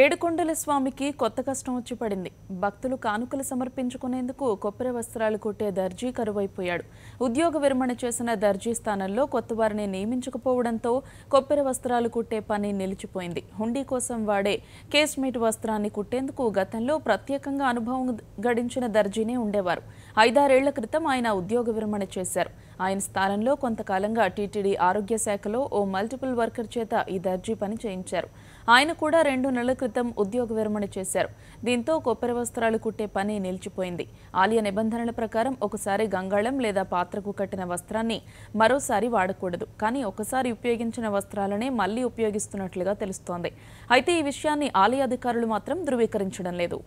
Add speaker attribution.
Speaker 1: ఏడుకొండల స్వామికి కొత్త కష్టం వచ్చి పడింది భక్తులు కానుకలు సమర్పించుకునేందుకు కొబ్బరి వస్త్రాలు కుట్టే దర్జీ కరువైపోయాడు ఉద్యోగ విరమణ చేసిన దర్జీ స్థానంలో కొత్త వారిని నియమించకపోవడంతో కొబ్బరి వస్త్రాలు కుట్టే పని నిలిచిపోయింది హుండీ కోసం వాడే కేస్మేట్ వస్త్రాన్ని కుట్టేందుకు గతంలో ప్రత్యేకంగా అనుభవం గడించిన దర్జీనే ఉండేవారు ఐదారేళ్ల క్రితం ఆయన ఉద్యోగ విరమణ చేశారు ఆయన స్థానంలో కొంతకాలంగా టీటీడీ ఆరోగ్య శాఖలో ఓ మల్టిపుల్ వర్కర్ చేత ఈ దర్జీ పని చేయించారు ఆయన కూడా రెండు నెలల క్రితం ఉద్యోగ విరమణ చేశారు దీంతో కొబ్బరి వస్త్రాలు కుట్టే పని నిలిచిపోయింది ఆలయ నిబంధనల ప్రకారం ఒకసారి గంగాళం లేదా పాత్రకు కట్టిన వస్త్రాన్ని మరోసారి వాడకూడదు కానీ ఒకసారి ఉపయోగించిన వస్త్రాలనే మళ్లీ ఉపయోగిస్తున్నట్లుగా తెలుస్తోంది అయితే ఈ విషయాన్ని ఆలయ అధికారులు మాత్రం ధృవీకరించడం లేదు